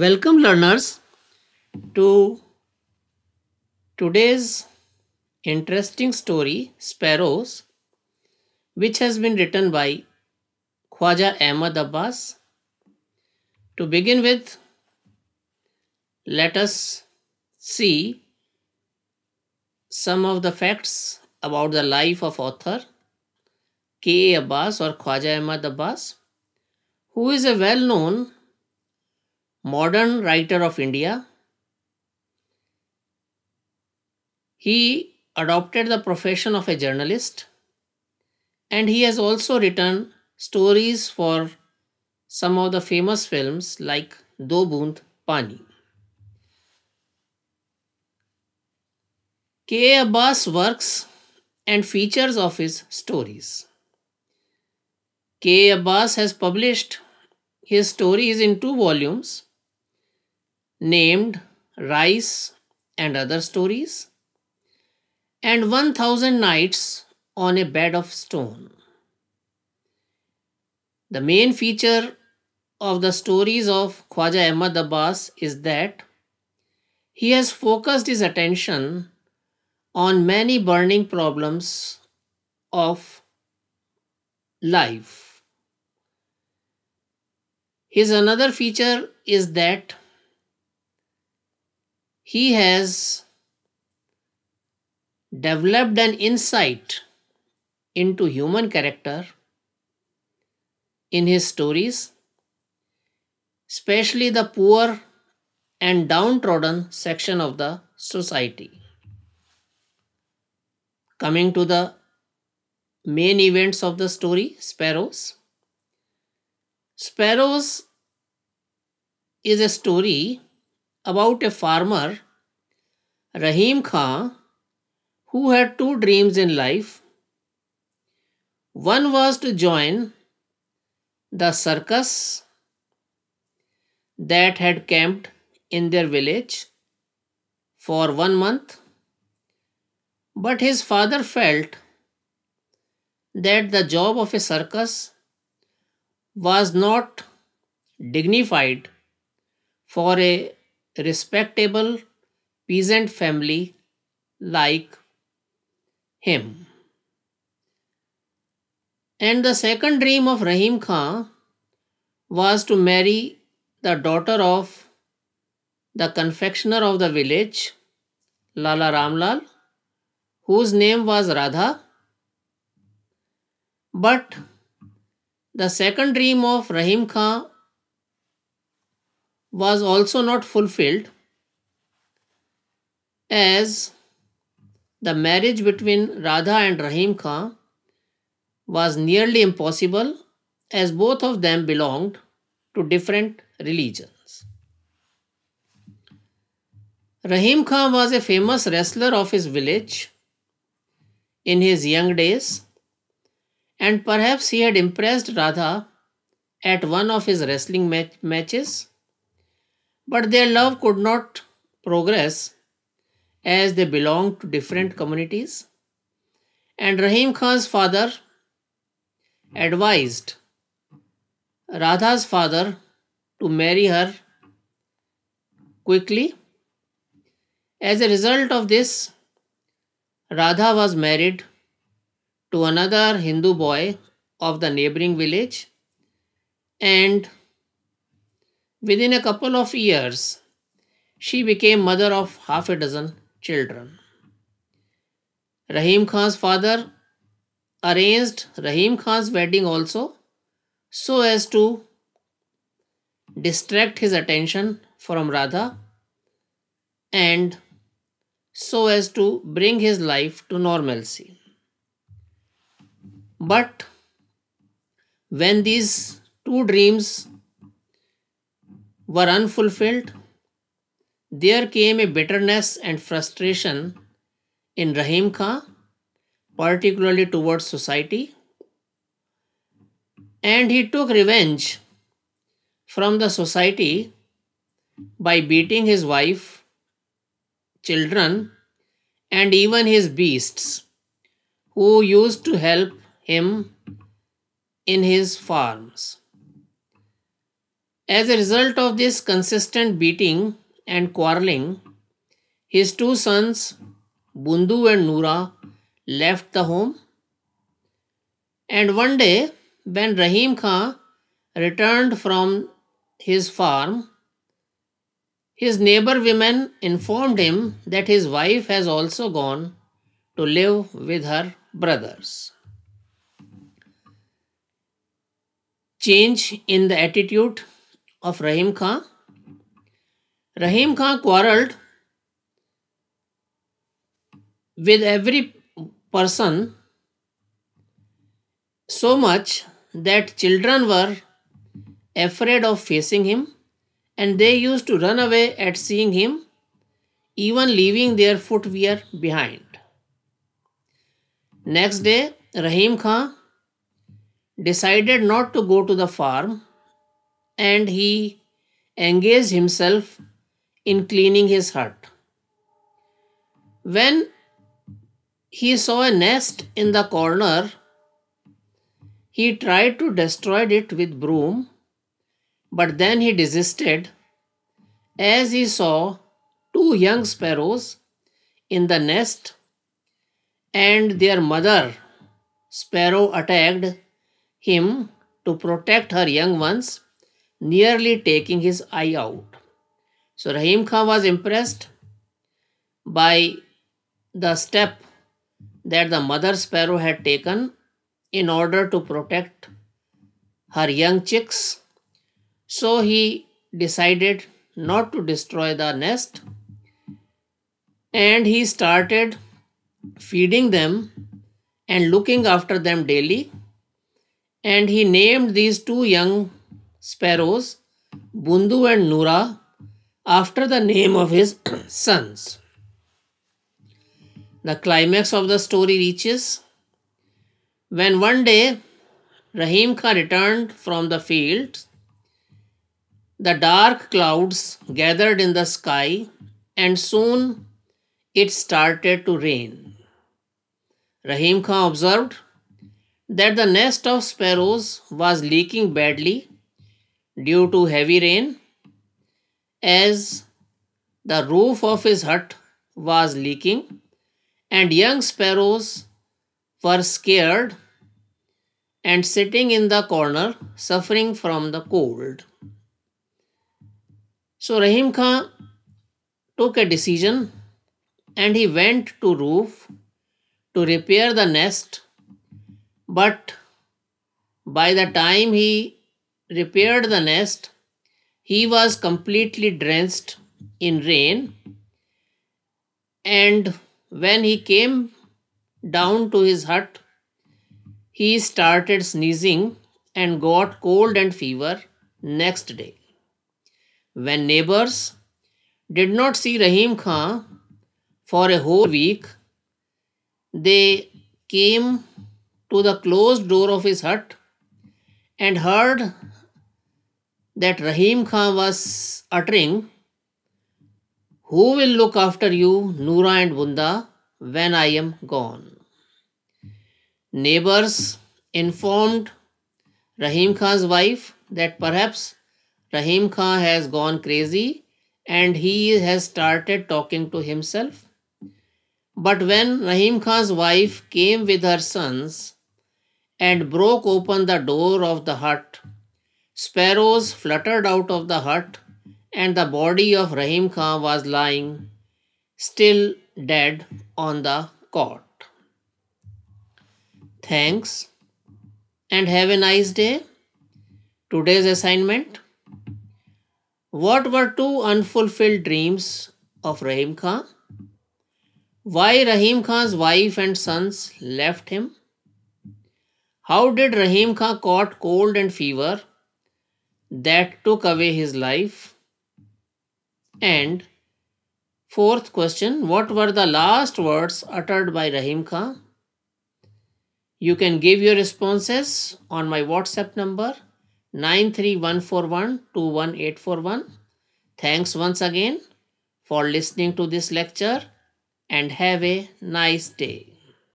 Welcome learners to today's interesting story Sparrows which has been written by Khwaja Ahmad Abbas. To begin with let us see some of the facts about the life of author K. A. Abbas or Khwaja Ahmad Abbas who is a well-known modern writer of India. He adopted the profession of a journalist and he has also written stories for some of the famous films like Do Bund Pani. K. Abbas works and features of his stories. K. Abbas has published his stories in two volumes named Rice and Other Stories and 1000 Nights on a Bed of Stone. The main feature of the stories of Khwaja Ahmad Abbas is that he has focused his attention on many burning problems of life. His another feature is that he has developed an insight into human character in his stories, especially the poor and downtrodden section of the society. Coming to the main events of the story, Sparrows. Sparrows is a story about a farmer, Rahim Khan, who had two dreams in life. One was to join the circus that had camped in their village for one month, but his father felt that the job of a circus was not dignified for a respectable peasant family like him. And the second dream of Rahim Khan was to marry the daughter of the confectioner of the village, Lala Ramlal, whose name was Radha. But the second dream of Rahim Khan was also not fulfilled as the marriage between Radha and Rahim Khan was nearly impossible as both of them belonged to different religions. Rahim Khan was a famous wrestler of his village in his young days, and perhaps he had impressed Radha at one of his wrestling match matches but their love could not progress as they belonged to different hmm. communities. And Rahim Khan's father advised Radha's father to marry her quickly. As a result of this, Radha was married to another Hindu boy of the neighboring village, and Within a couple of years, she became mother of half a dozen children. Rahim Khan's father arranged Rahim Khan's wedding also so as to distract his attention from Radha and so as to bring his life to normalcy. But when these two dreams were unfulfilled, there came a bitterness and frustration in Rahim Khan, particularly towards society, and he took revenge from the society by beating his wife, children, and even his beasts, who used to help him in his farms. As a result of this consistent beating and quarreling, his two sons, Bundu and Noora, left the home. And one day, when Rahim Khan returned from his farm, his neighbor women informed him that his wife has also gone to live with her brothers. Change in the attitude of Rahim Khan. Rahim Khan quarreled with every person so much that children were afraid of facing him and they used to run away at seeing him, even leaving their footwear behind. Next day, Rahim Khan decided not to go to the farm and he engaged himself in cleaning his hut. When he saw a nest in the corner, he tried to destroy it with broom, but then he desisted as he saw two young sparrows in the nest and their mother sparrow attacked him to protect her young ones nearly taking his eye out. So Rahim Khan was impressed by the step that the mother sparrow had taken in order to protect her young chicks. So he decided not to destroy the nest and he started feeding them and looking after them daily and he named these two young sparrows, Bundu and Nura, after the name of his sons. The climax of the story reaches when one day Rahim Khan returned from the field. The dark clouds gathered in the sky and soon it started to rain. Rahim Khan observed that the nest of sparrows was leaking badly due to heavy rain as the roof of his hut was leaking and young sparrows were scared and sitting in the corner suffering from the cold. So Rahim Khan took a decision and he went to roof to repair the nest but by the time he repaired the nest, he was completely drenched in rain. And when he came down to his hut, he started sneezing and got cold and fever next day. When neighbors did not see Rahim Khan for a whole week, they came to the closed door of his hut and heard that Rahim Khan was uttering, Who will look after you, Noora and Bunda, when I am gone? Neighbors informed Rahim Khan's wife that perhaps Rahim Khan has gone crazy and he has started talking to himself. But when Rahim Khan's wife came with her sons and broke open the door of the hut Sparrows fluttered out of the hut, and the body of Rahim Khan was lying, still dead, on the cot. Thanks and have a nice day. Today's assignment What were two unfulfilled dreams of Rahim Khan? Why Rahim Khan's wife and sons left him? How did Rahim Khan caught cold and fever that took away his life? And fourth question, what were the last words uttered by Rahim Khan? You can give your responses on my WhatsApp number 931412841. Thanks once again for listening to this lecture and have a nice day.